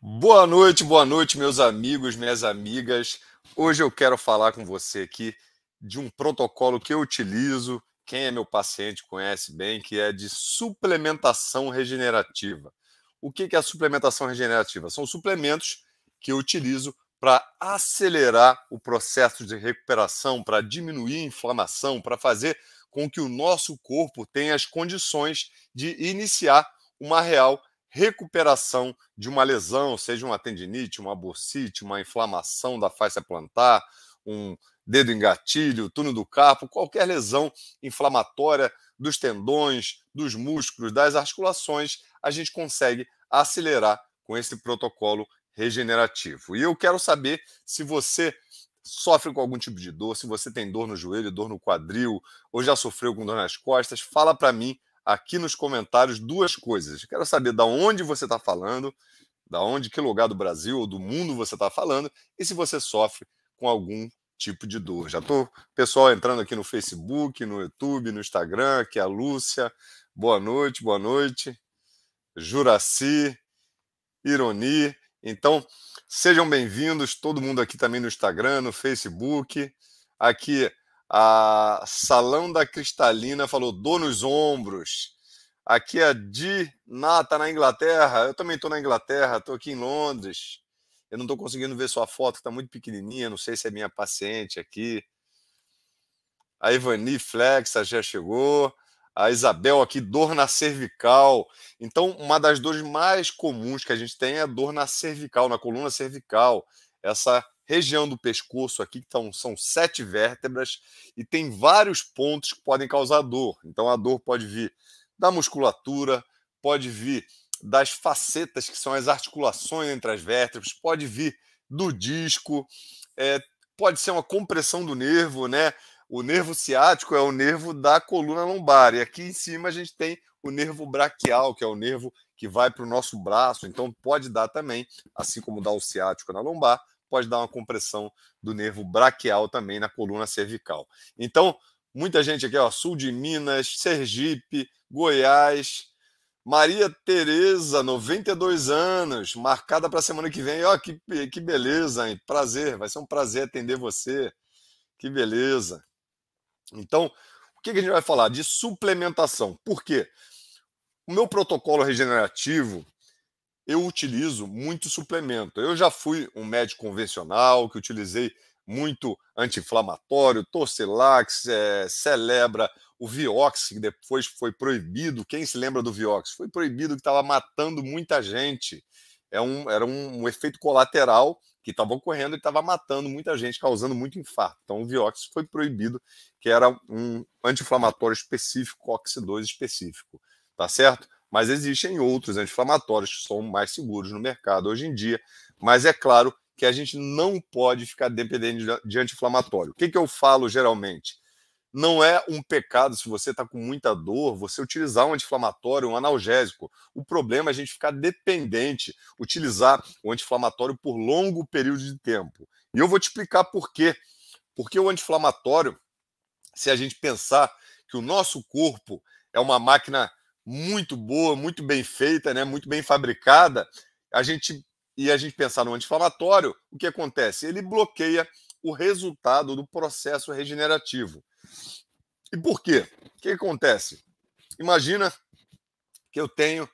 Boa noite, boa noite, meus amigos, minhas amigas. Hoje eu quero falar com você aqui de um protocolo que eu utilizo, quem é meu paciente conhece bem, que é de suplementação regenerativa. O que é a suplementação regenerativa? São suplementos que eu utilizo para acelerar o processo de recuperação, para diminuir a inflamação, para fazer com que o nosso corpo tenha as condições de iniciar uma real recuperação de uma lesão, seja uma tendinite, uma bursite, uma inflamação da face plantar, um dedo em gatilho, túnel do carpo, qualquer lesão inflamatória dos tendões, dos músculos, das articulações, a gente consegue acelerar com esse protocolo regenerativo. E eu quero saber se você sofre com algum tipo de dor, se você tem dor no joelho, dor no quadril, ou já sofreu com dor nas costas, fala para mim aqui nos comentários duas coisas. Quero saber da onde você está falando, da onde, que lugar do Brasil ou do mundo você está falando e se você sofre com algum tipo de dor. Já estou, pessoal, entrando aqui no Facebook, no YouTube, no Instagram, aqui é a Lúcia. Boa noite, boa noite. Juraci, Ironi. Então, sejam bem-vindos, todo mundo aqui também no Instagram, no Facebook. Aqui a Salão da Cristalina falou: dor nos ombros. Aqui a é Di Nata na Inglaterra. Eu também estou na Inglaterra, estou aqui em Londres. Eu não estou conseguindo ver sua foto, está muito pequenininha. Não sei se é minha paciente aqui. A Ivani Flex já chegou. A Isabel aqui, dor na cervical. Então, uma das dores mais comuns que a gente tem é a dor na cervical, na coluna cervical. Essa região do pescoço aqui, que tá são sete vértebras, e tem vários pontos que podem causar dor. Então a dor pode vir da musculatura, pode vir das facetas, que são as articulações entre as vértebras, pode vir do disco, é, pode ser uma compressão do nervo, né? O nervo ciático é o nervo da coluna lombar, e aqui em cima a gente tem o nervo braquial, que é o nervo que vai para o nosso braço, então pode dar também, assim como dá o ciático na lombar, pode dar uma compressão do nervo braquial também na coluna cervical. Então, muita gente aqui, ó, sul de Minas, Sergipe, Goiás, Maria Tereza, 92 anos, marcada para a semana que vem. Ó, que, que beleza, hein? Prazer, vai ser um prazer atender você. Que beleza. Então, o que, que a gente vai falar? De suplementação. Por quê? O meu protocolo regenerativo, eu utilizo muito suplemento. Eu já fui um médico convencional que utilizei muito anti-inflamatório, Torcilax, é, Celebra, o Vioxx, que depois foi proibido. Quem se lembra do Vioxx? Foi proibido, que estava matando muita gente. É um, era um, um efeito colateral que estava ocorrendo e estava matando muita gente, causando muito infarto. Então, o Vioxx foi proibido, que era um anti-inflamatório específico, COX-2 específico. Tá certo? mas existem outros anti-inflamatórios né, que são mais seguros no mercado hoje em dia. Mas é claro que a gente não pode ficar dependente de anti-inflamatório. O que, que eu falo geralmente? Não é um pecado se você está com muita dor, você utilizar um anti-inflamatório, um analgésico. O problema é a gente ficar dependente, utilizar o anti-inflamatório por longo período de tempo. E eu vou te explicar por quê. Porque o anti-inflamatório, se a gente pensar que o nosso corpo é uma máquina muito boa, muito bem feita, né, muito bem fabricada, a gente e a gente pensar no anti-inflamatório, o que acontece? Ele bloqueia o resultado do processo regenerativo. E por quê? O que acontece? Imagina que eu tenho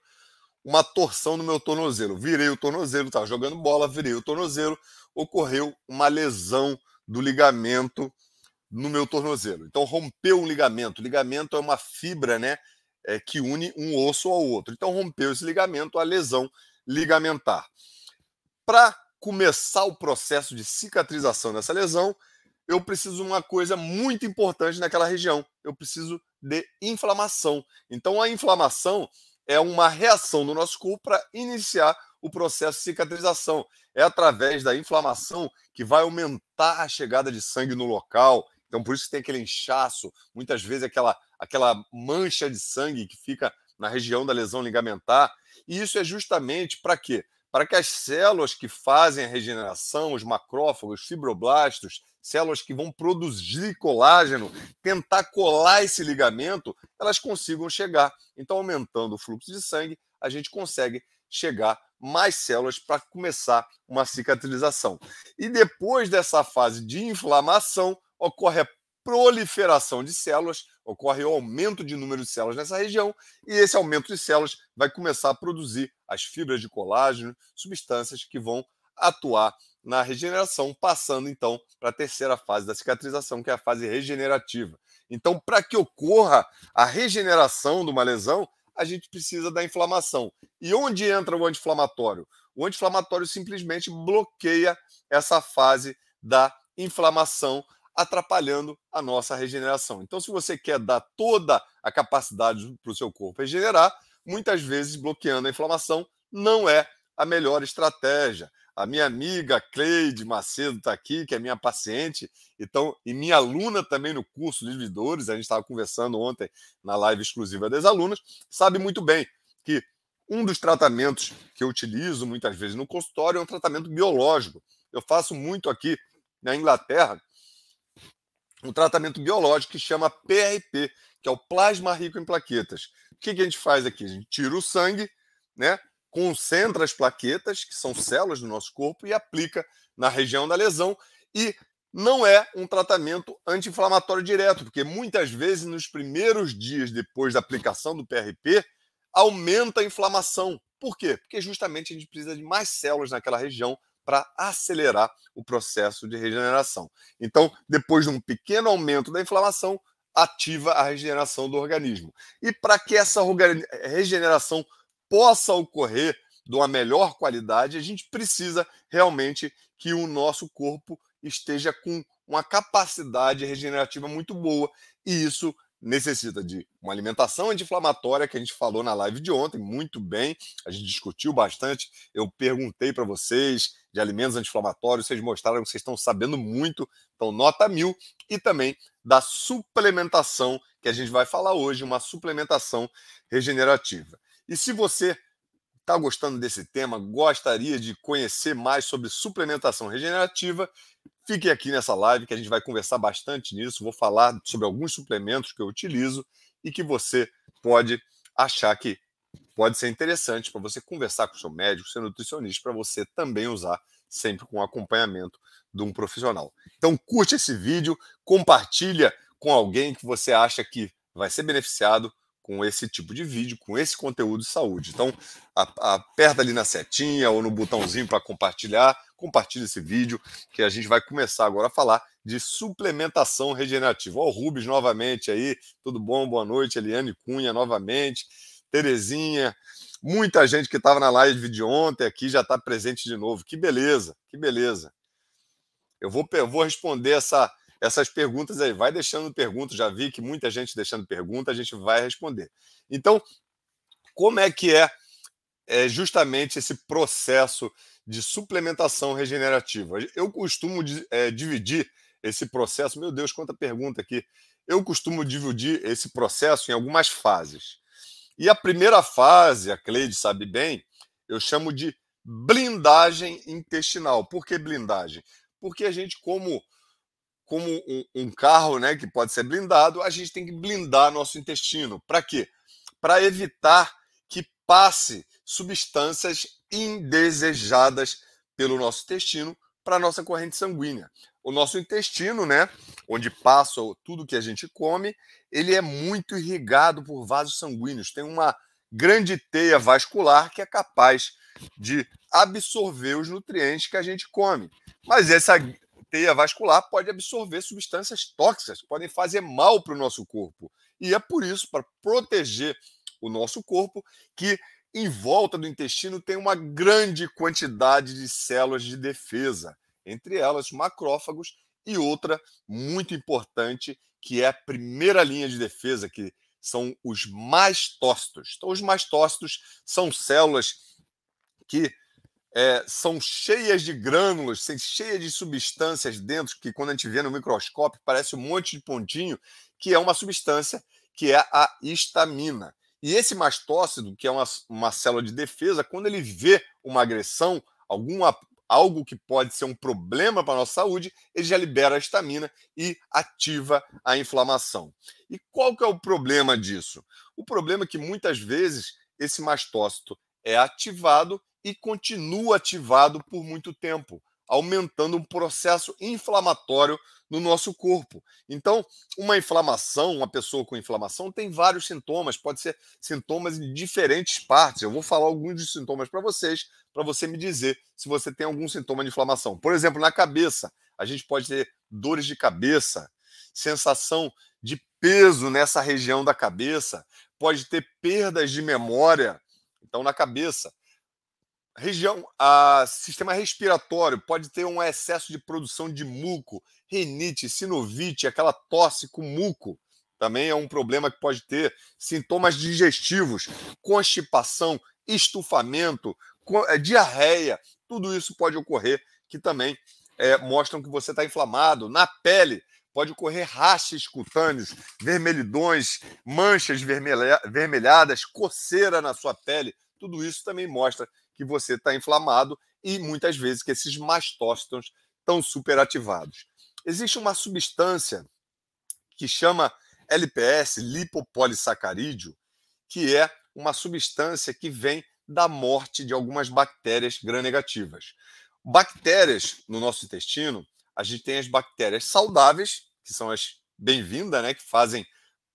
uma torção no meu tornozelo. Virei o tornozelo, estava jogando bola, virei o tornozelo, ocorreu uma lesão do ligamento no meu tornozelo. Então rompeu um ligamento. O ligamento é uma fibra, né, é, que une um osso ao outro. Então, rompeu esse ligamento, a lesão ligamentar. Para começar o processo de cicatrização dessa lesão, eu preciso de uma coisa muito importante naquela região. Eu preciso de inflamação. Então, a inflamação é uma reação do nosso corpo para iniciar o processo de cicatrização. É através da inflamação que vai aumentar a chegada de sangue no local. Então, por isso que tem aquele inchaço, muitas vezes aquela aquela mancha de sangue que fica na região da lesão ligamentar. E isso é justamente para quê? Para que as células que fazem a regeneração, os macrófagos, fibroblastos, células que vão produzir colágeno, tentar colar esse ligamento, elas consigam chegar. Então, aumentando o fluxo de sangue, a gente consegue chegar mais células para começar uma cicatrização. E depois dessa fase de inflamação, ocorre a proliferação de células, ocorre o aumento de número de células nessa região, e esse aumento de células vai começar a produzir as fibras de colágeno, substâncias que vão atuar na regeneração, passando então para a terceira fase da cicatrização, que é a fase regenerativa. Então, para que ocorra a regeneração de uma lesão, a gente precisa da inflamação. E onde entra o anti-inflamatório? O anti-inflamatório simplesmente bloqueia essa fase da inflamação atrapalhando a nossa regeneração. Então, se você quer dar toda a capacidade para o seu corpo regenerar, muitas vezes bloqueando a inflamação não é a melhor estratégia. A minha amiga Cleide Macedo está aqui, que é minha paciente, então, e minha aluna também no curso de vidores, a gente estava conversando ontem na live exclusiva das alunas, sabe muito bem que um dos tratamentos que eu utilizo muitas vezes no consultório é um tratamento biológico. Eu faço muito aqui na Inglaterra, um tratamento biológico que chama PRP, que é o plasma rico em plaquetas. O que, que a gente faz aqui? A gente tira o sangue, né? concentra as plaquetas, que são células do nosso corpo, e aplica na região da lesão. E não é um tratamento anti-inflamatório direto, porque muitas vezes nos primeiros dias depois da aplicação do PRP, aumenta a inflamação. Por quê? Porque justamente a gente precisa de mais células naquela região para acelerar o processo de regeneração. Então, depois de um pequeno aumento da inflamação, ativa a regeneração do organismo. E para que essa eh, regeneração possa ocorrer de uma melhor qualidade, a gente precisa realmente que o nosso corpo esteja com uma capacidade regenerativa muito boa, e isso necessita de uma alimentação anti-inflamatória, que a gente falou na live de ontem, muito bem, a gente discutiu bastante. Eu perguntei para vocês de alimentos anti-inflamatórios, vocês mostraram que vocês estão sabendo muito, então nota mil. E também da suplementação, que a gente vai falar hoje, uma suplementação regenerativa. E se você Está gostando desse tema? Gostaria de conhecer mais sobre suplementação regenerativa? Fique aqui nessa live que a gente vai conversar bastante nisso. Vou falar sobre alguns suplementos que eu utilizo e que você pode achar que pode ser interessante para você conversar com seu médico, seu nutricionista, para você também usar sempre com acompanhamento de um profissional. Então curte esse vídeo, compartilha com alguém que você acha que vai ser beneficiado com esse tipo de vídeo, com esse conteúdo de saúde. Então, aperta ali na setinha ou no botãozinho para compartilhar, compartilha esse vídeo, que a gente vai começar agora a falar de suplementação regenerativa. Ó, o Rubens novamente aí, tudo bom? Boa noite, Eliane Cunha novamente, Terezinha, muita gente que estava na live de ontem aqui já está presente de novo. Que beleza, que beleza. Eu vou, eu vou responder essa essas perguntas aí. Vai deixando perguntas, já vi que muita gente deixando pergunta, a gente vai responder. Então, como é que é, é justamente esse processo de suplementação regenerativa? Eu costumo é, dividir esse processo, meu Deus, quanta pergunta aqui. Eu costumo dividir esse processo em algumas fases. E a primeira fase, a Cleide sabe bem, eu chamo de blindagem intestinal. Por que blindagem? Porque a gente, como como um, um carro né, que pode ser blindado, a gente tem que blindar nosso intestino. Para quê? Para evitar que passe substâncias indesejadas pelo nosso intestino para a nossa corrente sanguínea. O nosso intestino, né, onde passa tudo que a gente come, ele é muito irrigado por vasos sanguíneos. Tem uma grande teia vascular que é capaz de absorver os nutrientes que a gente come. Mas essa teia vascular pode absorver substâncias tóxicas que podem fazer mal para o nosso corpo. E é por isso, para proteger o nosso corpo, que em volta do intestino tem uma grande quantidade de células de defesa, entre elas macrófagos e outra muito importante, que é a primeira linha de defesa, que são os mastócitos. Então, os mastócitos são células que é, são cheias de grânulas, são cheias de substâncias dentro, que quando a gente vê no microscópio parece um monte de pontinho, que é uma substância que é a histamina. E esse mastócito, que é uma, uma célula de defesa, quando ele vê uma agressão, algum algo que pode ser um problema para a nossa saúde, ele já libera a histamina e ativa a inflamação. E qual que é o problema disso? O problema é que muitas vezes esse mastócito é ativado e continua ativado por muito tempo, aumentando um processo inflamatório no nosso corpo. Então, uma inflamação, uma pessoa com inflamação tem vários sintomas, pode ser sintomas em diferentes partes. Eu vou falar alguns dos sintomas para vocês, para você me dizer se você tem algum sintoma de inflamação. Por exemplo, na cabeça, a gente pode ter dores de cabeça, sensação de peso nessa região da cabeça, pode ter perdas de memória, então na cabeça Região, a sistema respiratório pode ter um excesso de produção de muco, rinite, sinovite, aquela tosse com muco. Também é um problema que pode ter sintomas digestivos, constipação, estufamento, eh, diarreia, tudo isso pode ocorrer, que também é, mostram que você está inflamado. Na pele, pode ocorrer rachas cutâneas, vermelhidões, manchas vermelha, vermelhadas, coceira na sua pele. Tudo isso também mostra que você está inflamado e muitas vezes que esses mastócitos estão superativados. Existe uma substância que chama LPS, lipopolissacarídeo, que é uma substância que vem da morte de algumas bactérias gram-negativas. Bactérias no nosso intestino, a gente tem as bactérias saudáveis, que são as bem-vindas, né, que fazem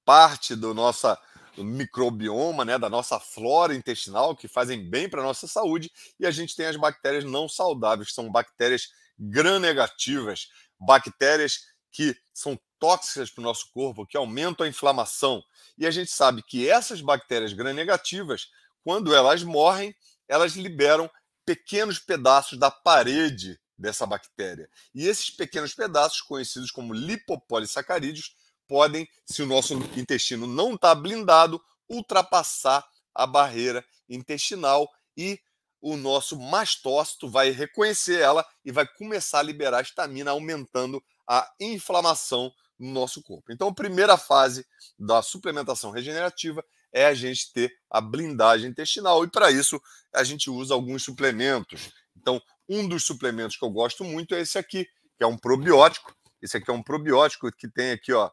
parte do nossa microbioma, né, da nossa flora intestinal, que fazem bem para a nossa saúde, e a gente tem as bactérias não saudáveis, que são bactérias gram-negativas, bactérias que são tóxicas para o nosso corpo, que aumentam a inflamação. E a gente sabe que essas bactérias gram-negativas, quando elas morrem, elas liberam pequenos pedaços da parede dessa bactéria. E esses pequenos pedaços, conhecidos como lipopolissacarídeos, podem, se o nosso intestino não está blindado, ultrapassar a barreira intestinal e o nosso mastócito vai reconhecer ela e vai começar a liberar a estamina, aumentando a inflamação no nosso corpo. Então, a primeira fase da suplementação regenerativa é a gente ter a blindagem intestinal e para isso a gente usa alguns suplementos. Então, um dos suplementos que eu gosto muito é esse aqui, que é um probiótico. Esse aqui é um probiótico que tem aqui, ó,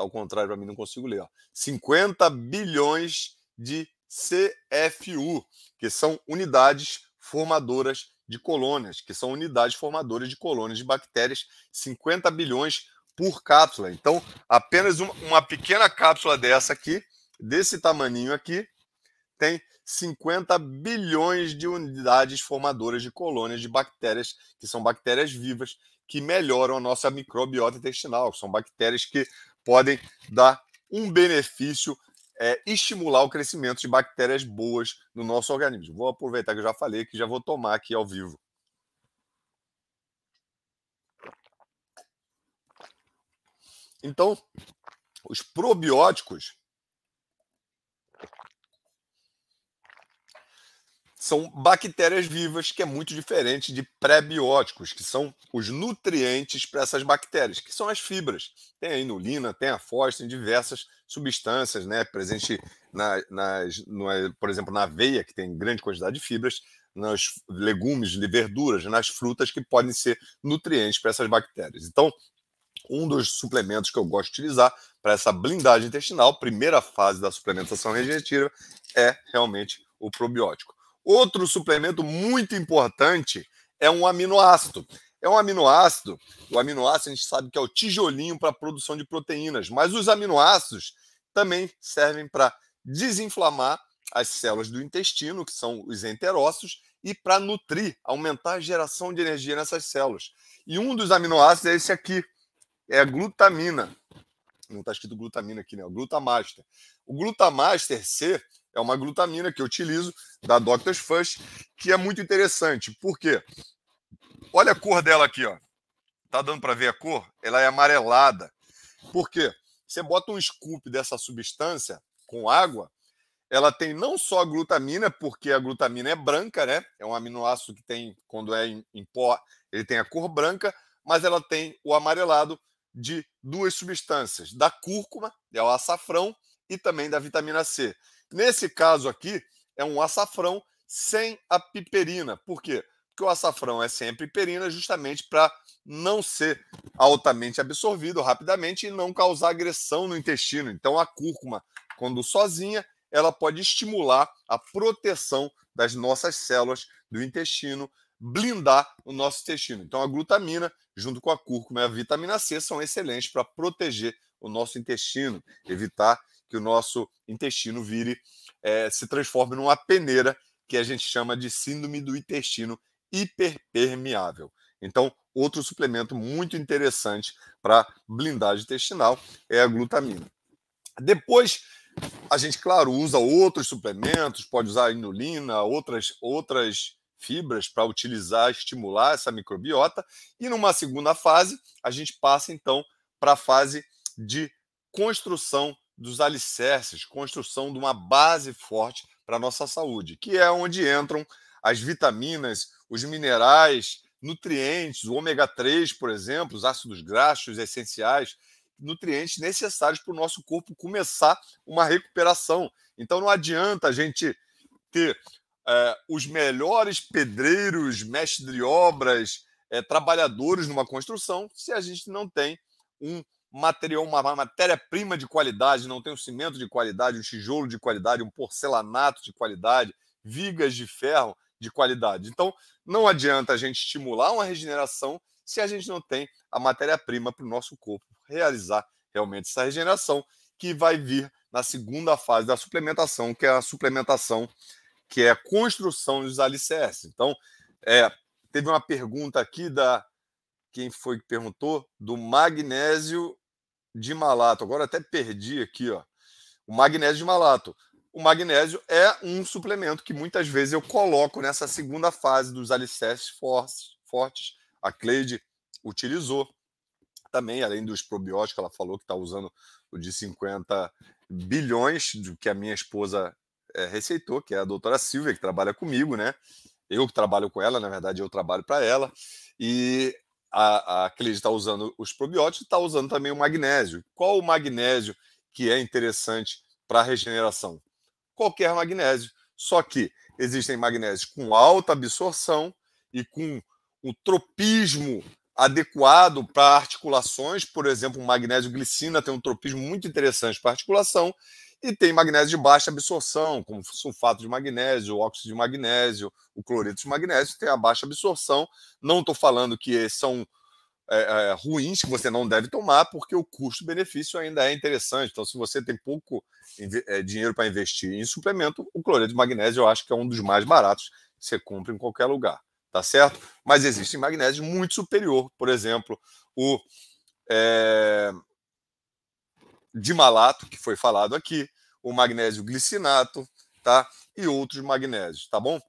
ao contrário para mim, não consigo ler. Ó. 50 bilhões de CFU, que são unidades formadoras de colônias, que são unidades formadoras de colônias de bactérias, 50 bilhões por cápsula. Então, apenas uma, uma pequena cápsula dessa aqui, desse tamaninho aqui, tem 50 bilhões de unidades formadoras de colônias de bactérias, que são bactérias vivas, que melhoram a nossa microbiota intestinal. São bactérias que podem dar um benefício, é, estimular o crescimento de bactérias boas no nosso organismo. Vou aproveitar que eu já falei que já vou tomar aqui ao vivo. Então, os probióticos são bactérias vivas, que é muito diferente de pré-bióticos, que são os nutrientes para essas bactérias, que são as fibras. Tem a inulina, tem a fósforo, tem diversas substâncias, né? Presente, na, nas, no, por exemplo, na aveia, que tem grande quantidade de fibras, nos legumes, verduras, nas frutas, que podem ser nutrientes para essas bactérias. Então, um dos suplementos que eu gosto de utilizar para essa blindagem intestinal, primeira fase da suplementação regenerativa, é realmente o probiótico. Outro suplemento muito importante é um aminoácido. É um aminoácido, o aminoácido a gente sabe que é o tijolinho para a produção de proteínas, mas os aminoácidos também servem para desinflamar as células do intestino, que são os enterócitos, e para nutrir, aumentar a geração de energia nessas células. E um dos aminoácidos é esse aqui, é a glutamina. Não está escrito glutamina aqui, né? É o glutamaster. O glutamaster C é uma glutamina que eu utilizo da Doctor's First, que é muito interessante. Por quê? Olha a cor dela aqui, ó. Tá dando para ver a cor? Ela é amarelada. Por quê? Você bota um scoop dessa substância com água, ela tem não só glutamina, porque a glutamina é branca, né? É um aminoácido que tem, quando é em, em pó, ele tem a cor branca, mas ela tem o amarelado de duas substâncias, da cúrcuma, é o açafrão, e também da vitamina C. Nesse caso aqui, é um açafrão sem a piperina. Por quê? Porque o açafrão é sem a piperina justamente para não ser altamente absorvido rapidamente e não causar agressão no intestino. Então, a cúrcuma, quando sozinha, ela pode estimular a proteção das nossas células do intestino, blindar o nosso intestino. Então, a glutamina, junto com a cúrcuma e a vitamina C, são excelentes para proteger o nosso intestino, evitar que o nosso intestino vire, é, se transforme numa peneira que a gente chama de síndrome do intestino hiperpermeável. Então, outro suplemento muito interessante para blindagem intestinal é a glutamina. Depois, a gente, claro, usa outros suplementos, pode usar a inulina, outras, outras fibras para utilizar, estimular essa microbiota. E numa segunda fase, a gente passa então para a fase de construção dos alicerces, construção de uma base forte para a nossa saúde, que é onde entram as vitaminas, os minerais, nutrientes, o ômega 3, por exemplo, os ácidos graxos essenciais, nutrientes necessários para o nosso corpo começar uma recuperação. Então não adianta a gente ter é, os melhores pedreiros, mestres de obras, é, trabalhadores numa construção, se a gente não tem um material, uma matéria-prima de qualidade, não tem um cimento de qualidade, um tijolo de qualidade, um porcelanato de qualidade, vigas de ferro de qualidade. Então, não adianta a gente estimular uma regeneração se a gente não tem a matéria-prima para o nosso corpo realizar realmente essa regeneração, que vai vir na segunda fase da suplementação, que é a suplementação que é a construção dos alicerces. Então, é, teve uma pergunta aqui da quem foi que perguntou do magnésio de malato. Agora até perdi aqui, ó. O magnésio de malato. O magnésio é um suplemento que muitas vezes eu coloco nessa segunda fase dos alicerces fortes. A Cleide utilizou também, além dos probióticos, ela falou que está usando o de 50 bilhões, que a minha esposa é, receitou, que é a doutora Silvia, que trabalha comigo, né? Eu que trabalho com ela, na verdade, eu trabalho para ela. E a, a Cleide está usando os probióticos está usando também o magnésio. Qual o magnésio que é interessante para a regeneração? Qualquer magnésio. Só que existem magnésios com alta absorção e com o tropismo adequado para articulações, por exemplo, o magnésio glicina tem um tropismo muito interessante para articulação, e tem magnésio de baixa absorção, como sulfato de magnésio, óxido de magnésio, o cloreto de magnésio, tem a baixa absorção. Não estou falando que é, são é, é, ruins que você não deve tomar, porque o custo-benefício ainda é interessante. Então, se você tem pouco é, dinheiro para investir em suplemento, o cloreto de magnésio eu acho que é um dos mais baratos que você compra em qualquer lugar, tá certo? Mas existe magnésio muito superior, por exemplo, o é, dimalato, que foi falado aqui, o magnésio glicinato, tá? E outros magnésios, tá bom?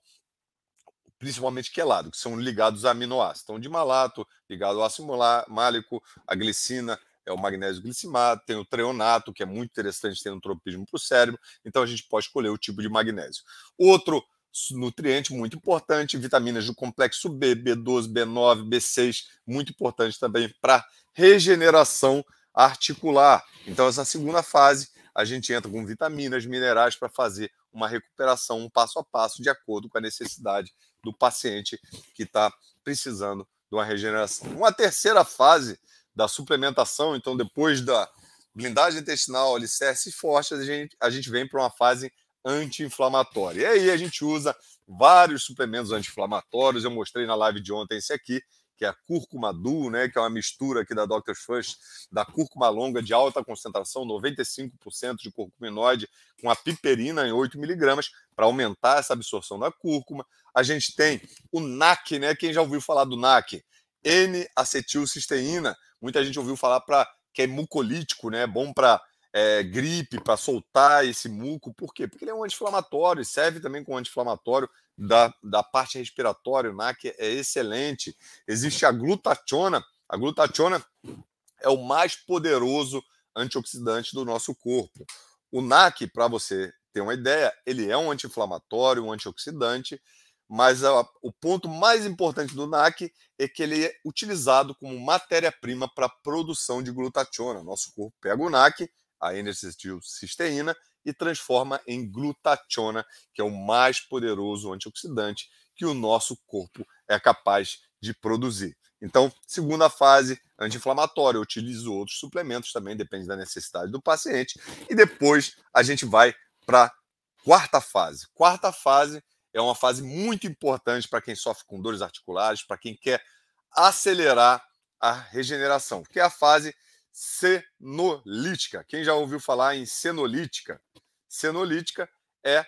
Principalmente quelado, que são ligados a aminoácidos. Então, dimalato, ligado ao ácido málico, a glicina, é o magnésio glicimato, tem o treonato, que é muito interessante, tem um tropismo para o cérebro, então a gente pode escolher o tipo de magnésio. Outro nutriente muito importante, vitaminas do complexo B, B12, B9, B6, muito importante também para regeneração articular. Então, essa segunda fase, a gente entra com vitaminas, minerais para fazer uma recuperação, um passo a passo, de acordo com a necessidade do paciente que está precisando de uma regeneração. Uma terceira fase da suplementação, então, depois da blindagem intestinal, alicerce forte, a gente, a gente vem para uma fase anti-inflamatória. E aí a gente usa vários suplementos anti-inflamatórios. Eu mostrei na live de ontem esse aqui, que é a cúrcuma du, né, que é uma mistura aqui da Dr. First, da cúrcuma longa de alta concentração, 95% de curcuminoide, com a piperina em 8 miligramas, para aumentar essa absorção da cúrcuma. A gente tem o NAC, né, quem já ouviu falar do NAC? N-acetilcisteína, muita gente ouviu falar para que é mucolítico, né, bom para é, gripe, para soltar esse muco. Por quê? Porque ele é um anti-inflamatório, serve também como anti-inflamatório da, da parte respiratória. O NAC é excelente. Existe a glutationa. A glutationa é o mais poderoso antioxidante do nosso corpo. O NAC, para você ter uma ideia, ele é um anti-inflamatório, um antioxidante, mas a, o ponto mais importante do NAC é que ele é utilizado como matéria-prima para a produção de glutationa. Nosso corpo pega o NAC, a N-acetilcisteína e transforma em glutationa, que é o mais poderoso antioxidante que o nosso corpo é capaz de produzir. Então, segunda fase, anti-inflamatória, eu utilizo outros suplementos também, depende da necessidade do paciente. E depois a gente vai para quarta fase. Quarta fase é uma fase muito importante para quem sofre com dores articulares, para quem quer acelerar a regeneração, que é a fase senolítica. Quem já ouviu falar em senolítica? Senolítica é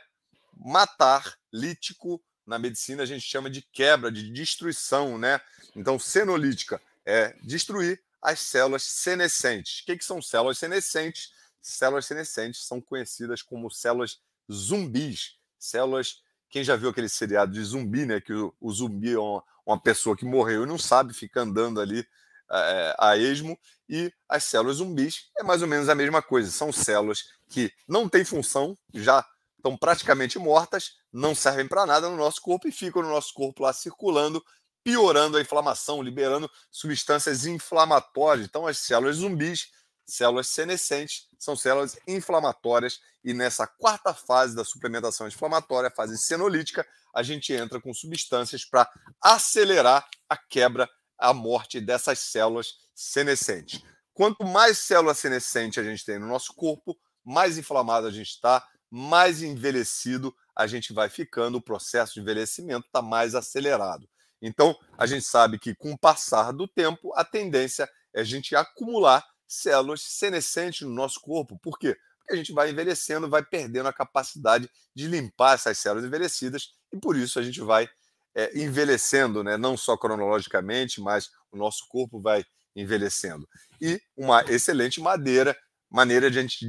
matar lítico na medicina a gente chama de quebra, de destruição, né? Então, senolítica é destruir as células senescentes. O que, que são células senescentes? Células senescentes são conhecidas como células zumbis. Células. Quem já viu aquele seriado de zumbi, né? Que o, o zumbi é uma, uma pessoa que morreu e não sabe, fica andando ali a, é, a esmo, e as células zumbis é mais ou menos a mesma coisa. São células que não têm função, já estão praticamente mortas, não servem para nada no nosso corpo e ficam no nosso corpo lá circulando, piorando a inflamação, liberando substâncias inflamatórias. Então, as células zumbis, células senescentes, são células inflamatórias e nessa quarta fase da suplementação inflamatória, a fase senolítica, a gente entra com substâncias para acelerar a quebra a morte dessas células senescentes. Quanto mais célula senescente a gente tem no nosso corpo, mais inflamado a gente está, mais envelhecido a gente vai ficando, o processo de envelhecimento está mais acelerado. Então, a gente sabe que com o passar do tempo, a tendência é a gente acumular células senescentes no nosso corpo. Por quê? Porque a gente vai envelhecendo, vai perdendo a capacidade de limpar essas células envelhecidas e por isso a gente vai é, envelhecendo, né? não só cronologicamente, mas o nosso corpo vai envelhecendo. E uma excelente madeira, maneira de a gente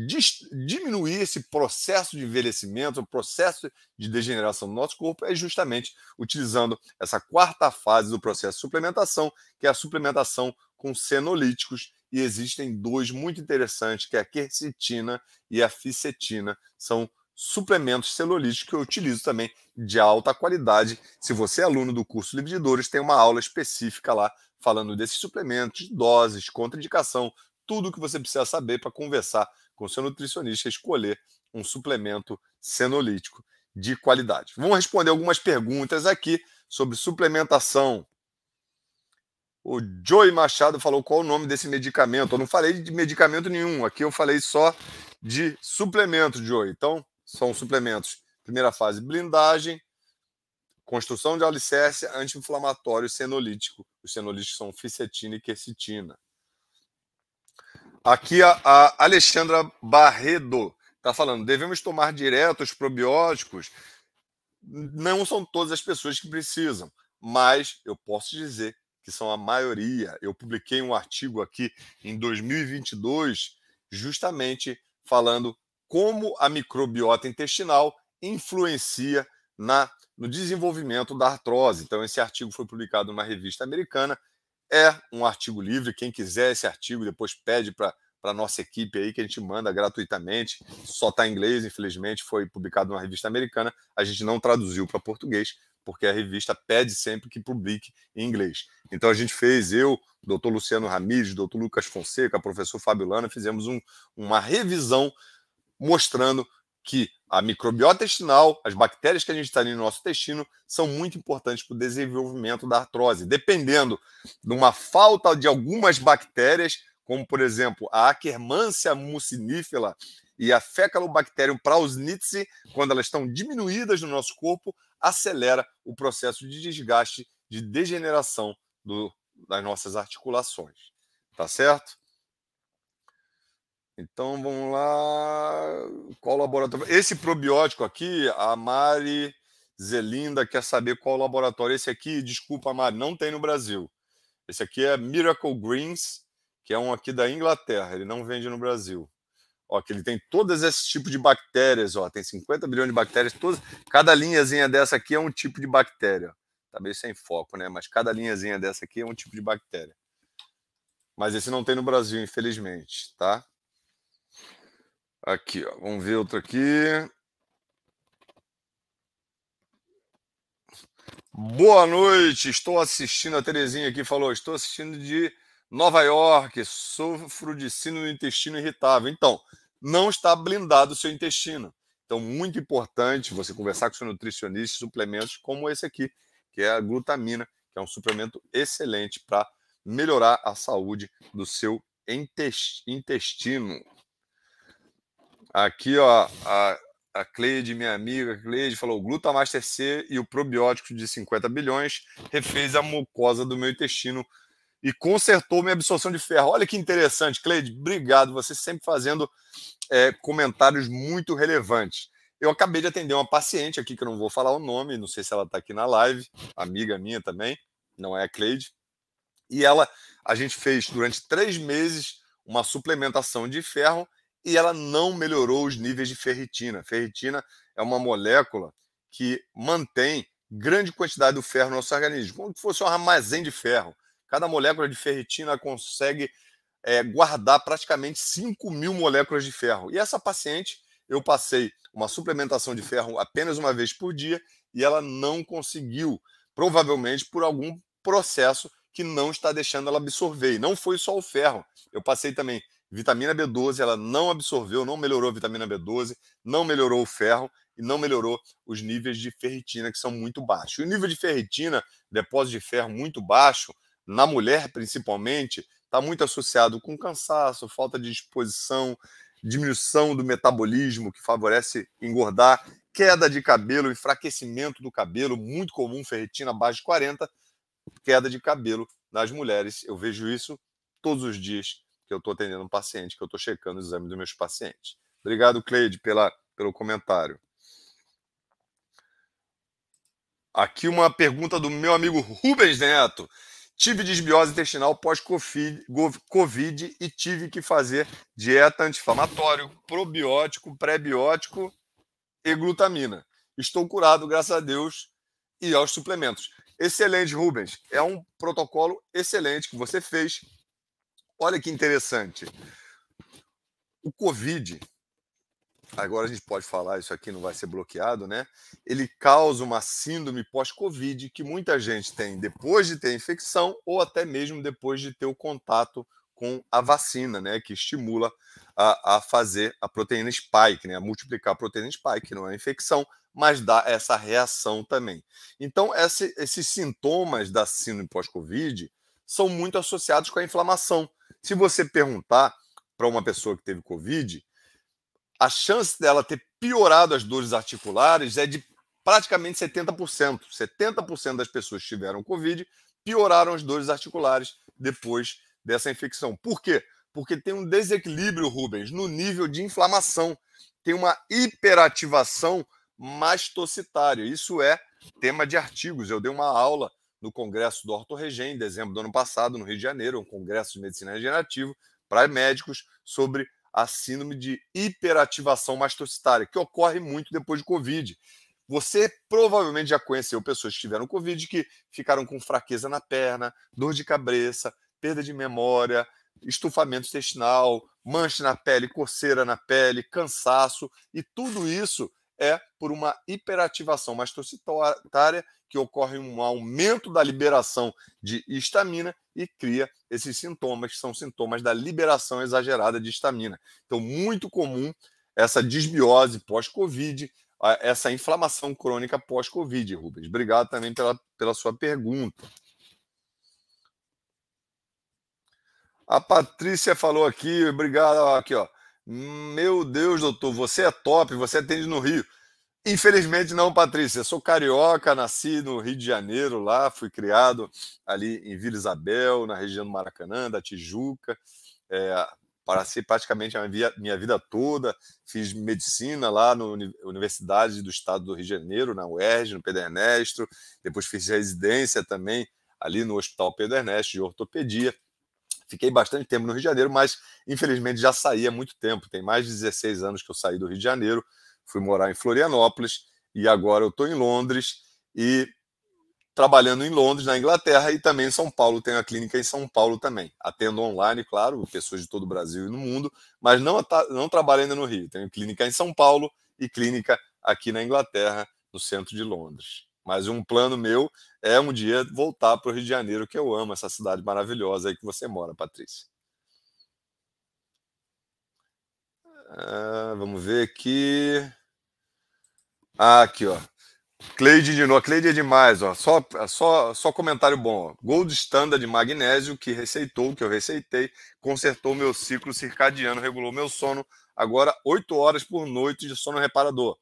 diminuir esse processo de envelhecimento, o processo de degeneração do nosso corpo, é justamente utilizando essa quarta fase do processo de suplementação, que é a suplementação com senolíticos. E existem dois muito interessantes, que é a quercetina e a ficetina. São suplementos celulíticos que eu utilizo também de alta qualidade. Se você é aluno do curso Livre de Dores, tem uma aula específica lá falando desses suplementos, doses, contraindicação, tudo o que você precisa saber para conversar com seu nutricionista e escolher um suplemento senolítico de qualidade. Vamos responder algumas perguntas aqui sobre suplementação. O Joey Machado falou qual o nome desse medicamento. Eu não falei de medicamento nenhum, aqui eu falei só de suplemento, Joey. Então, são suplementos. Primeira fase, blindagem, construção de alicerce, anti-inflamatório senolítico. Os senolíticos são ficetina e quercetina. Aqui a, a Alexandra Barredo está falando: devemos tomar direto os probióticos? Não são todas as pessoas que precisam, mas eu posso dizer que são a maioria. Eu publiquei um artigo aqui em 2022, justamente falando como a microbiota intestinal influencia na, no desenvolvimento da artrose. Então, esse artigo foi publicado numa revista americana, é um artigo livre. Quem quiser esse artigo, depois pede para a nossa equipe aí, que a gente manda gratuitamente. Só está em inglês, infelizmente, foi publicado numa revista americana. A gente não traduziu para português, porque a revista pede sempre que publique em inglês. Então a gente fez, eu, doutor Luciano Ramírez, doutor Lucas Fonseca, professor Fabiolana, fizemos um, uma revisão mostrando que a microbiota intestinal, as bactérias que a gente está ali no nosso intestino, são muito importantes para o desenvolvimento da artrose. Dependendo de uma falta de algumas bactérias, como por exemplo a Akkermansia mucinífila e a Fecalobacterium prausnitzii, quando elas estão diminuídas no nosso corpo, acelera o processo de desgaste, de degeneração do, das nossas articulações. Tá certo? Então vamos lá. Qual laboratório? Esse probiótico aqui, a Mari Zelinda quer saber qual laboratório. Esse aqui, desculpa, Mari, não tem no Brasil. Esse aqui é Miracle Greens, que é um aqui da Inglaterra. Ele não vende no Brasil. Ó, que ele tem todos esses tipos de bactérias, ó. Tem 50 bilhões de bactérias. Todas, cada linhazinha dessa aqui é um tipo de bactéria. Tá meio sem foco, né? Mas cada linhazinha dessa aqui é um tipo de bactéria. Mas esse não tem no Brasil, infelizmente, tá? Aqui, ó. vamos ver outro aqui. Boa noite, estou assistindo. A Terezinha aqui falou: estou assistindo de Nova York, sofro de síndrome do intestino irritável. Então, não está blindado o seu intestino. Então, muito importante você conversar com seu nutricionista, suplementos como esse aqui, que é a glutamina, que é um suplemento excelente para melhorar a saúde do seu intestino. Aqui, ó, a, a Cleide, minha amiga Cleide, falou: Glutamaster C e o probiótico de 50 bilhões refez a mucosa do meu intestino e consertou minha absorção de ferro. Olha que interessante, Cleide. Obrigado. Você sempre fazendo é, comentários muito relevantes. Eu acabei de atender uma paciente aqui, que eu não vou falar o nome, não sei se ela está aqui na live, amiga minha também, não é a Cleide. E ela, a gente fez durante três meses uma suplementação de ferro e ela não melhorou os níveis de ferritina. Ferritina é uma molécula que mantém grande quantidade do ferro no nosso organismo, como se fosse um armazém de ferro. Cada molécula de ferritina consegue é, guardar praticamente 5 mil moléculas de ferro. E essa paciente, eu passei uma suplementação de ferro apenas uma vez por dia e ela não conseguiu, provavelmente por algum processo que não está deixando ela absorver. E não foi só o ferro, eu passei também Vitamina B12, ela não absorveu, não melhorou a vitamina B12, não melhorou o ferro e não melhorou os níveis de ferritina, que são muito baixos. E o nível de ferritina, depósito de ferro muito baixo, na mulher principalmente, está muito associado com cansaço, falta de disposição, diminuição do metabolismo, que favorece engordar, queda de cabelo, enfraquecimento do cabelo, muito comum, ferritina abaixo de 40, queda de cabelo nas mulheres. Eu vejo isso todos os dias que eu estou atendendo um paciente, que eu estou checando o exame dos meus pacientes. Obrigado, Cleide, pela, pelo comentário. Aqui uma pergunta do meu amigo Rubens Neto. Tive desbiose intestinal pós-Covid e tive que fazer dieta anti-inflamatório, probiótico, pré-biótico e glutamina. Estou curado, graças a Deus, e aos suplementos. Excelente, Rubens. É um protocolo excelente que você fez olha que interessante. O Covid, agora a gente pode falar, isso aqui não vai ser bloqueado, né? Ele causa uma síndrome pós-Covid que muita gente tem depois de ter infecção ou até mesmo depois de ter o contato com a vacina, né? Que estimula a, a fazer a proteína spike, né? A multiplicar a proteína spike, que não é infecção, mas dá essa reação também. Então, esse, esses sintomas da síndrome pós-Covid são muito associados com a inflamação. Se você perguntar para uma pessoa que teve Covid, a chance dela ter piorado as dores articulares é de praticamente 70%. 70% das pessoas que tiveram Covid pioraram as dores articulares depois dessa infecção. Por quê? Porque tem um desequilíbrio, Rubens, no nível de inflamação. Tem uma hiperativação mastocitária. Isso é tema de artigos. Eu dei uma aula no Congresso do Horto em dezembro do ano passado, no Rio de Janeiro, um congresso de medicina regenerativa para médicos sobre a síndrome de hiperativação mastocitária, que ocorre muito depois de Covid. Você provavelmente já conheceu pessoas que tiveram Covid que ficaram com fraqueza na perna, dor de cabeça, perda de memória, estufamento intestinal, mancha na pele, coceira na pele, cansaço, e tudo isso é por uma hiperativação mastocitária que ocorre um aumento da liberação de histamina e cria esses sintomas, que são sintomas da liberação exagerada de histamina. Então, muito comum essa desbiose pós-Covid, essa inflamação crônica pós-Covid, Rubens. Obrigado também pela, pela sua pergunta. A Patrícia falou aqui, obrigado, aqui, ó. Meu Deus, doutor, você é top, você atende no Rio. Infelizmente não, Patrícia. Eu sou carioca, nasci no Rio de Janeiro, lá fui criado ali em Vila Isabel, na região do Maracanã, da Tijuca. É, passei praticamente a minha, minha vida toda, fiz medicina lá na Universidade do Estado do Rio de Janeiro, na UERJ, no Pedro Ernesto, depois fiz residência também ali no Hospital Pedro Ernesto de Ortopedia, Fiquei bastante tempo no Rio de Janeiro, mas infelizmente já saí há muito tempo. Tem mais de 16 anos que eu saí do Rio de Janeiro, fui morar em Florianópolis e agora eu estou em Londres e trabalhando em Londres, na Inglaterra e também em São Paulo. Tenho a clínica em São Paulo também. Atendo online, claro, pessoas de todo o Brasil e no mundo, mas não, não trabalho ainda no Rio. Tenho clínica em São Paulo e clínica aqui na Inglaterra, no centro de Londres. Mas um plano meu é um dia voltar para o Rio de Janeiro, que eu amo, essa cidade maravilhosa aí que você mora, Patrícia. Ah, vamos ver aqui. Ah, aqui, ó. Cleide de novo, Cleide é demais, ó. Só, só, só comentário bom. Ó. Gold standard de magnésio que receitou, que eu receitei, consertou meu ciclo circadiano, regulou meu sono. Agora, 8 horas por noite de sono reparador.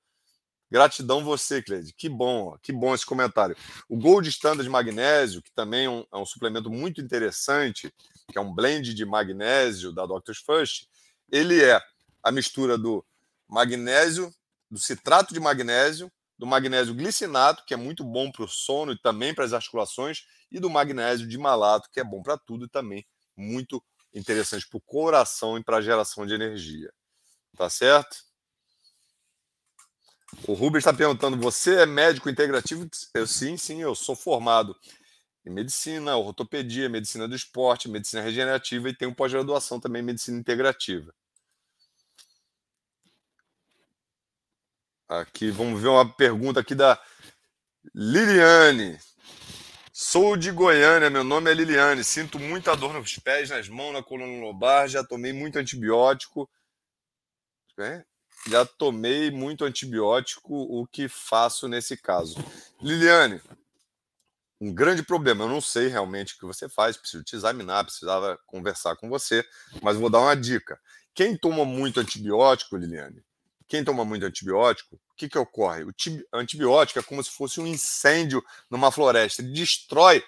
Gratidão você, Cleide. Que bom, ó. que bom esse comentário. O Gold Standard Magnésio, que também é um, é um, suplemento muito interessante, que é um blend de magnésio da Doctor's First, ele é a mistura do magnésio, do citrato de magnésio, do magnésio glicinato, que é muito bom para o sono e também para as articulações, e do magnésio de malato, que é bom para tudo e também muito interessante para o coração e para a geração de energia. Tá certo? O Rubens está perguntando: você é médico integrativo? Eu sim, sim, eu sou formado em medicina, ortopedia, medicina do esporte, medicina regenerativa e tenho pós-graduação também em medicina integrativa. Aqui vamos ver uma pergunta aqui da Liliane. Sou de Goiânia, meu nome é Liliane. Sinto muita dor nos pés, nas mãos, na coluna lobar. Já tomei muito antibiótico já tomei muito antibiótico, o que faço nesse caso? Liliane, um grande problema. Eu não sei realmente o que você faz, preciso te examinar, precisava conversar com você, mas vou dar uma dica. Quem toma muito antibiótico, Liliane, quem toma muito antibiótico, o que, que ocorre? O antibiótico é como se fosse um incêndio numa floresta, ele destrói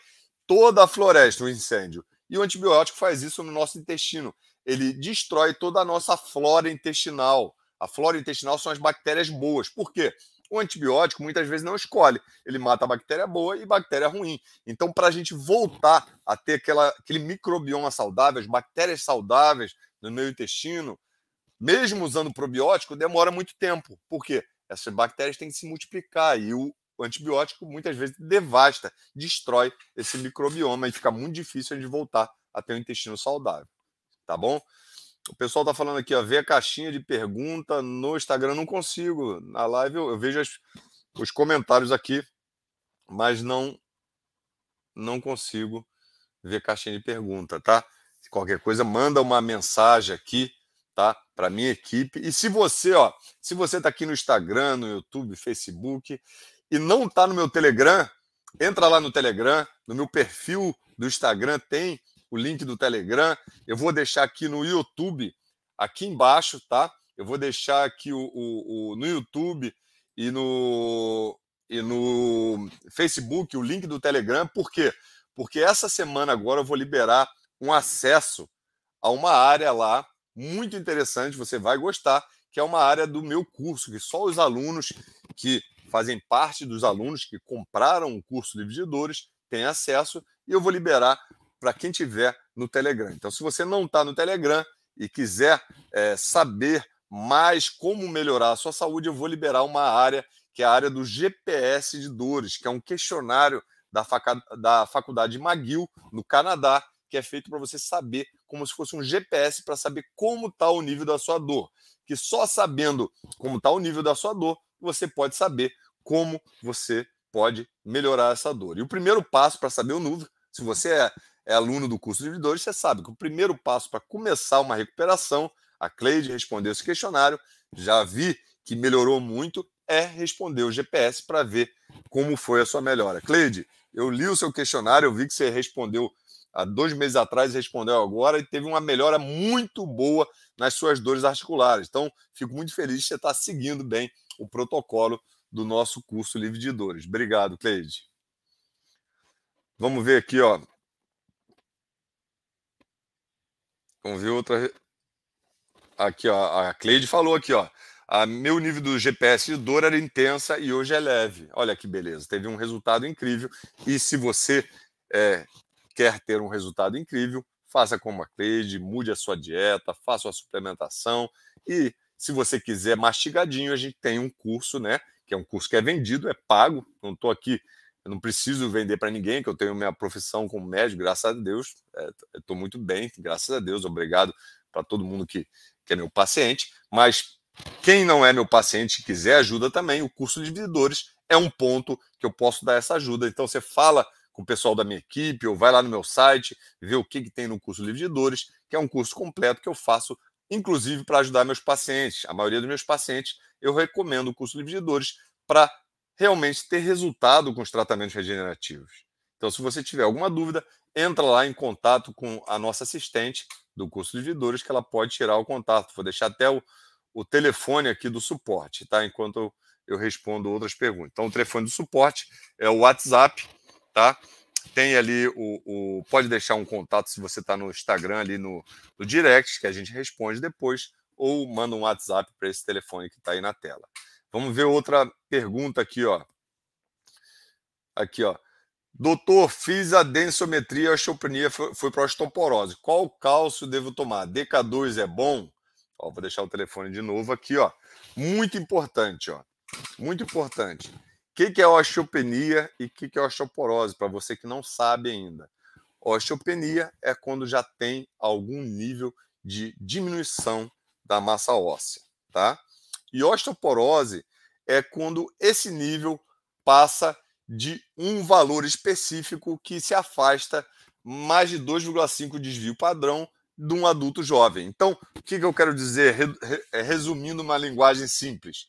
toda a floresta, o um incêndio. E o antibiótico faz isso no nosso intestino, ele destrói toda a nossa flora intestinal a flora intestinal são as bactérias boas. Por quê? O antibiótico muitas vezes não escolhe. Ele mata a bactéria boa e bactéria ruim. Então, para a gente voltar a ter aquela, aquele microbioma saudável, as bactérias saudáveis no meu intestino, mesmo usando probiótico, demora muito tempo. Por quê? Essas bactérias têm que se multiplicar e o antibiótico muitas vezes devasta, destrói esse microbioma e fica muito difícil de voltar a ter um intestino saudável. Tá bom? O pessoal tá falando aqui, ó, vê a caixinha de pergunta no Instagram, não consigo. Na live eu, eu vejo as, os comentários aqui, mas não não consigo ver caixinha de pergunta, tá? Se qualquer coisa, manda uma mensagem aqui, tá? Para minha equipe. E se você, ó, se você tá aqui no Instagram, no YouTube, Facebook e não tá no meu Telegram, entra lá no Telegram, no meu perfil do Instagram tem o link do Telegram. Eu vou deixar aqui no YouTube, aqui embaixo, tá? Eu vou deixar aqui o, o, o no YouTube e no, e no Facebook o link do Telegram. Por quê? Porque essa semana agora eu vou liberar um acesso a uma área lá muito interessante, você vai gostar, que é uma área do meu curso, que só os alunos que fazem parte dos alunos que compraram o curso de Vigidores têm acesso, e eu vou liberar para quem tiver no Telegram. Então, se você não está no Telegram e quiser é, saber mais como melhorar a sua saúde, eu vou liberar uma área que é a área do GPS de dores, que é um questionário da, faca, da faculdade McGill, no Canadá, que é feito para você saber, como se fosse um GPS, para saber como está o nível da sua dor. Que só sabendo como está o nível da sua dor, você pode saber como você pode melhorar essa dor. E o primeiro passo para saber o nível, se você é é aluno do curso de vendedores, você sabe que o primeiro passo para começar uma recuperação, a Cleide respondeu esse questionário, já vi que melhorou muito, é responder o GPS para ver como foi a sua melhora. Cleide, eu li o seu questionário, eu vi que você respondeu há dois meses atrás, respondeu agora e teve uma melhora muito boa nas suas dores articulares. Então, fico muito feliz que você está seguindo bem o protocolo do nosso curso livre de dores. Obrigado, Cleide. Vamos ver aqui, ó. Vamos ver outra. Aqui, ó. A Cleide falou aqui, ó. A meu nível do GPS de dor era intensa e hoje é leve. Olha que beleza. Teve um resultado incrível. E se você é, quer ter um resultado incrível, faça como a Cleide, mude a sua dieta, faça a suplementação. E se você quiser mastigadinho, a gente tem um curso, né? Que é um curso que é vendido, é pago. Não estou aqui eu não preciso vender para ninguém, que eu tenho minha profissão como médico, graças a Deus, é, estou muito bem, graças a Deus, obrigado para todo mundo que, que é meu paciente, mas quem não é meu paciente e quiser ajuda também, o curso de vendedores é um ponto que eu posso dar essa ajuda. Então você fala com o pessoal da minha equipe, ou vai lá no meu site, vê o que, que tem no curso de vendedores, que é um curso completo que eu faço, inclusive para ajudar meus pacientes. A maioria dos meus pacientes, eu recomendo o curso de vendedores para realmente ter resultado com os tratamentos regenerativos. Então, se você tiver alguma dúvida, entra lá em contato com a nossa assistente do curso de vidores, que ela pode tirar o contato. Vou deixar até o, o telefone aqui do suporte, tá? Enquanto eu, eu respondo outras perguntas. Então, o telefone do suporte é o WhatsApp, tá? Tem ali o. o pode deixar um contato se você está no Instagram ali no, no direct, que a gente responde depois, ou manda um WhatsApp para esse telefone que está aí na tela. Vamos ver outra pergunta aqui, ó. Aqui, ó. Doutor, fiz a densometria, a osteopenia foi, foi para osteoporose. Qual cálcio devo tomar? DK2 é bom? Ó, vou deixar o telefone de novo aqui, ó. Muito importante, ó. Muito importante. O que, que é osteopenia e o que, que é osteoporose, para você que não sabe ainda? Osteopenia é quando já tem algum nível de diminuição da massa óssea, tá? E osteoporose é quando esse nível passa de um valor específico que se afasta mais de 2,5 desvio padrão de um adulto jovem. Então, o que, eu quero dizer, é, resumindo uma linguagem simples?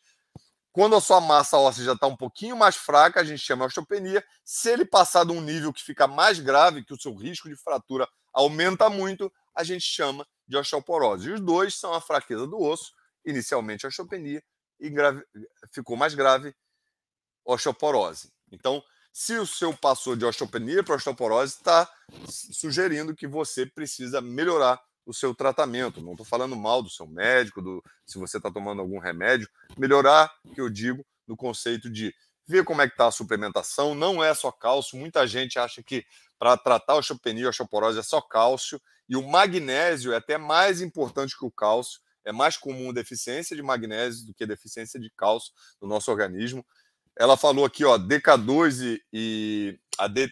Quando a sua massa óssea já está um pouquinho mais fraca, a gente chama osteopenia. Se ele passar de um nível que fica mais grave, que o seu risco de fratura aumenta muito, a gente chama de osteoporose. E os dois são a fraqueza do osso inicialmente a osteopenia e grave, ficou mais grave, osteoporose. Então, se o seu passou de osteopenia para osteoporose, está sugerindo que você precisa melhorar o seu tratamento. Não estou falando mal do seu médico, do, se você está tomando algum remédio. Melhorar, que eu digo, no conceito de ver como é que está a suplementação. Não é só cálcio. Muita gente acha que para tratar osteopenia e osteoporose é só cálcio. E o magnésio é até mais importante que o cálcio é mais comum deficiência de magnésio do que deficiência de cálcio no nosso organismo. Ela falou aqui, ó, DK2 e, a D,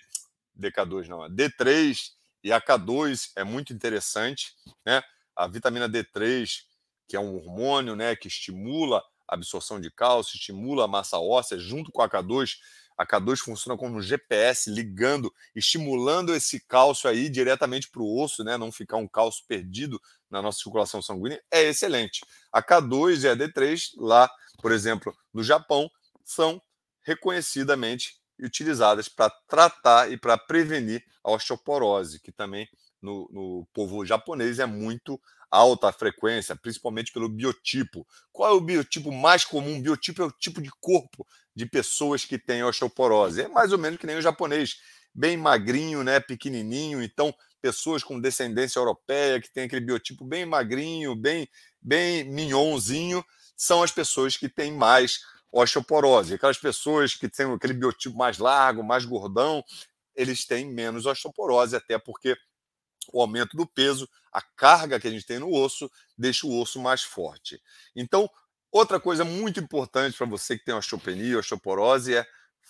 DK2 não, a D3 e a K2 é muito interessante, né? A vitamina D3, que é um hormônio, né, que estimula a absorção de cálcio, estimula a massa óssea junto com a K2, a K2 funciona como um GPS ligando, estimulando esse cálcio aí diretamente para o osso, né? Não ficar um cálcio perdido na nossa circulação sanguínea, é excelente. A K2 e a D3, lá, por exemplo, no Japão, são reconhecidamente utilizadas para tratar e para prevenir a osteoporose, que também no, no povo japonês é muito alta a frequência, principalmente pelo biotipo. Qual é o biotipo mais comum? O biotipo é o tipo de corpo de pessoas que têm osteoporose. É mais ou menos que nem o japonês, bem magrinho, né, pequenininho. Então, pessoas com descendência europeia que tem aquele biotipo bem magrinho, bem bem minhonzinho, são as pessoas que têm mais osteoporose. Aquelas pessoas que têm aquele biotipo mais largo, mais gordão, eles têm menos osteoporose, até porque o aumento do peso, a carga que a gente tem no osso, deixa o osso mais forte. Então, outra coisa muito importante para você que tem osteopenia, osteoporose, é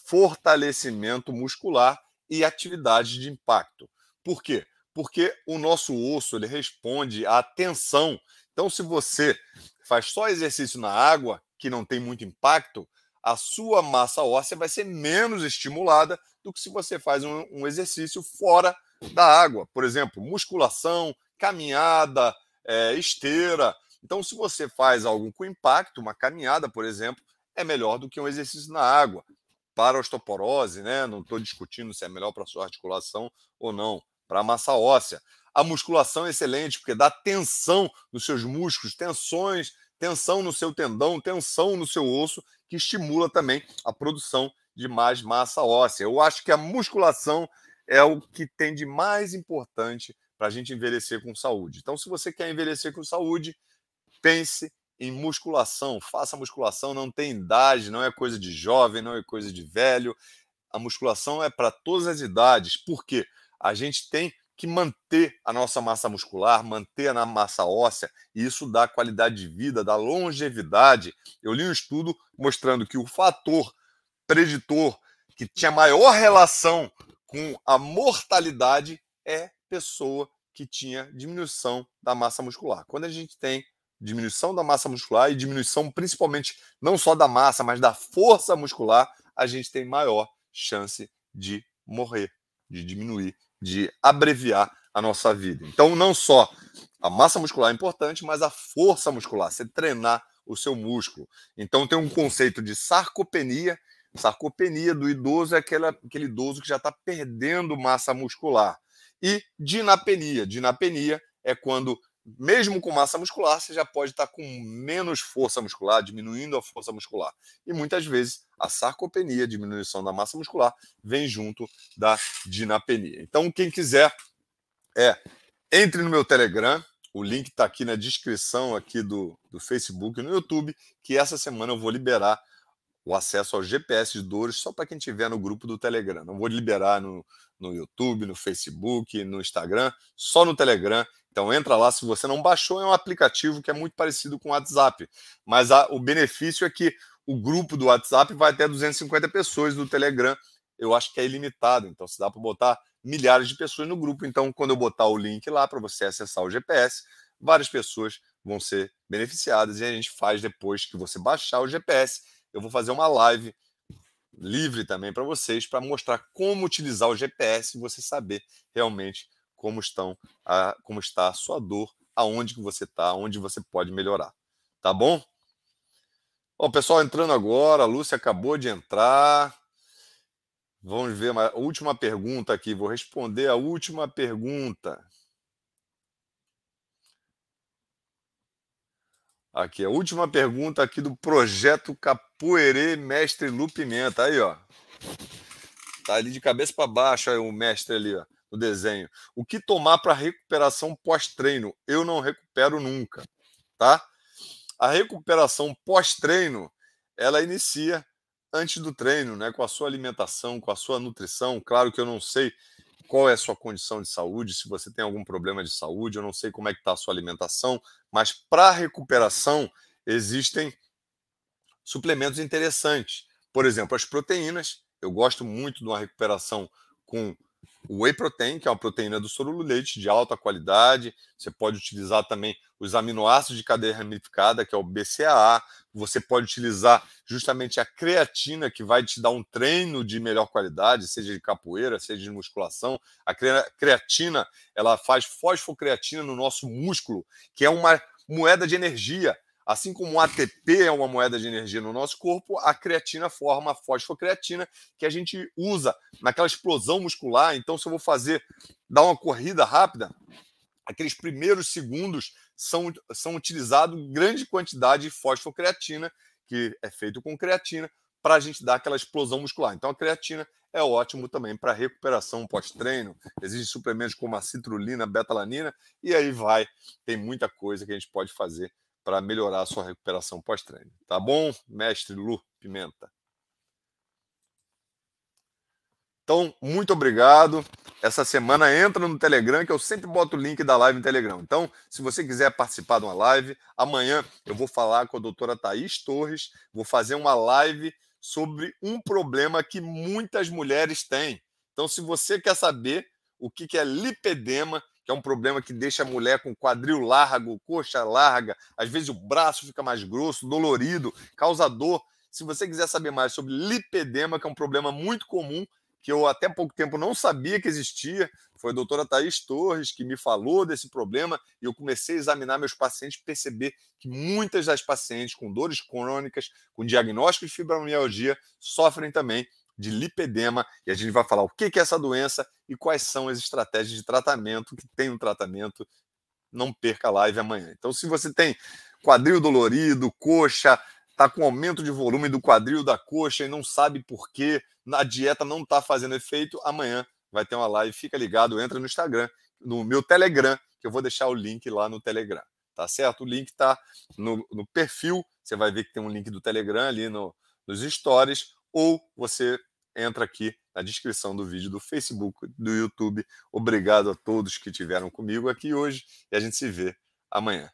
fortalecimento muscular e atividades de impacto. Por quê? Porque o nosso osso ele responde à tensão. Então, se você faz só exercício na água, que não tem muito impacto, a sua massa óssea vai ser menos estimulada do que se você faz um, um exercício fora da água. Por exemplo, musculação, caminhada, é, esteira. Então, se você faz algo com impacto, uma caminhada, por exemplo, é melhor do que um exercício na água. Para osteoporose, né? Não estou discutindo se é melhor para sua articulação ou não, para a massa óssea. A musculação é excelente, porque dá tensão nos seus músculos, tensões tensão no seu tendão, tensão no seu osso, que estimula também a produção de mais massa óssea. Eu acho que a musculação é o que tem de mais importante para a gente envelhecer com saúde. Então, se você quer envelhecer com saúde, pense em musculação, faça musculação, não tem idade, não é coisa de jovem, não é coisa de velho. A musculação é para todas as idades, porque a gente tem que manter a nossa massa muscular, manter a massa óssea, e isso dá qualidade de vida, dá longevidade. Eu li um estudo mostrando que o fator preditor que tinha maior relação com a mortalidade é pessoa que tinha diminuição da massa muscular. Quando a gente tem diminuição da massa muscular e diminuição principalmente não só da massa, mas da força muscular, a gente tem maior chance de morrer, de diminuir de abreviar a nossa vida. Então, não só a massa muscular é importante, mas a força muscular, você treinar o seu músculo. Então, tem um conceito de sarcopenia. Sarcopenia do idoso é aquele, aquele idoso que já está perdendo massa muscular. E dinapenia. Dinapenia é quando mesmo com massa muscular, você já pode estar tá com menos força muscular, diminuindo a força muscular. E muitas vezes a sarcopenia, diminuição da massa muscular, vem junto da dinapenia. Então, quem quiser, é entre no meu Telegram, o link está aqui na descrição aqui do, do Facebook e no YouTube, que essa semana eu vou liberar o acesso ao GPS de dores só para quem tiver no grupo do Telegram. Não vou liberar no, no YouTube, no Facebook, no Instagram, só no Telegram. Então entra lá, se você não baixou, é um aplicativo que é muito parecido com o WhatsApp. Mas a, o benefício é que o grupo do WhatsApp vai até 250 pessoas, do Telegram eu acho que é ilimitado. Então se dá para botar milhares de pessoas no grupo. Então quando eu botar o link lá para você acessar o GPS, várias pessoas vão ser beneficiadas e a gente faz depois que você baixar o GPS eu vou fazer uma live livre também para vocês, para mostrar como utilizar o GPS e você saber realmente como, estão a, como está a sua dor, aonde que você está, onde você pode melhorar. Tá bom? o pessoal entrando agora, a Lúcia acabou de entrar. Vamos ver a última pergunta aqui. Vou responder a última pergunta. Aqui, a última pergunta aqui do projeto Capoeirê Mestre Lu Pimenta. Aí, ó. Tá ali de cabeça para baixo aí, o mestre ali, ó, no desenho. O que tomar para recuperação pós-treino? Eu não recupero nunca, tá? A recuperação pós-treino, ela inicia antes do treino, né, com a sua alimentação, com a sua nutrição. Claro que eu não sei qual é a sua condição de saúde, se você tem algum problema de saúde, eu não sei como é que está a sua alimentação, mas para recuperação existem suplementos interessantes. Por exemplo, as proteínas. Eu gosto muito de uma recuperação com o whey protein, que é uma proteína do soro do leite de alta qualidade. Você pode utilizar também os aminoácidos de cadeia ramificada, que é o BCAA. Você pode utilizar justamente a creatina, que vai te dar um treino de melhor qualidade, seja de capoeira, seja de musculação. A creatina, ela faz fosfocreatina no nosso músculo, que é uma moeda de energia Assim como o ATP é uma moeda de energia no nosso corpo, a creatina forma a fosfocreatina, que a gente usa naquela explosão muscular. Então, se eu vou fazer, dar uma corrida rápida, aqueles primeiros segundos são, são utilizados grande quantidade de fosfocreatina, que é feito com creatina, para a gente dar aquela explosão muscular. Então, a creatina é ótimo também para recuperação pós-treino. Existem suplementos como a citrulina, betalanina, e aí vai. Tem muita coisa que a gente pode fazer para melhorar a sua recuperação pós-treino. Tá bom, mestre Lu Pimenta? Então, muito obrigado. Essa semana entra no Telegram, que eu sempre boto o link da live no Telegram. Então, se você quiser participar de uma live, amanhã eu vou falar com a doutora Thaís Torres, vou fazer uma live sobre um problema que muitas mulheres têm. Então, se você quer saber o que é lipedema, que é um problema que deixa a mulher com quadril largo, coxa larga, às vezes o braço fica mais grosso, dolorido, causa dor. Se você quiser saber mais sobre lipedema, que é um problema muito comum, que eu até pouco tempo não sabia que existia, foi a doutora Thaís Torres que me falou desse problema e eu comecei a examinar meus pacientes e perceber que muitas das pacientes com dores crônicas, com diagnóstico de fibromialgia, sofrem também de lipedema e a gente vai falar o que é essa doença e quais são as estratégias de tratamento que tem um tratamento. Não perca a live amanhã. Então, se você tem quadril dolorido, coxa, está com aumento de volume do quadril da coxa e não sabe por quê, a dieta não está fazendo efeito, amanhã vai ter uma live, fica ligado, entra no Instagram, no meu Telegram, que eu vou deixar o link lá no Telegram, tá certo? O link está no, no perfil, você vai ver que tem um link do Telegram ali no, nos stories, ou você entra aqui na descrição do vídeo do Facebook, do YouTube. Obrigado a todos que tiveram comigo aqui hoje e a gente se vê amanhã.